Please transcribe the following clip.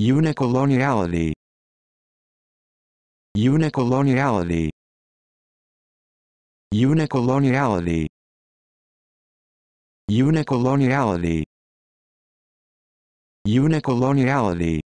Unicoloniality Unicoloniality Unicoloniality Unicoloniality Unicoloniality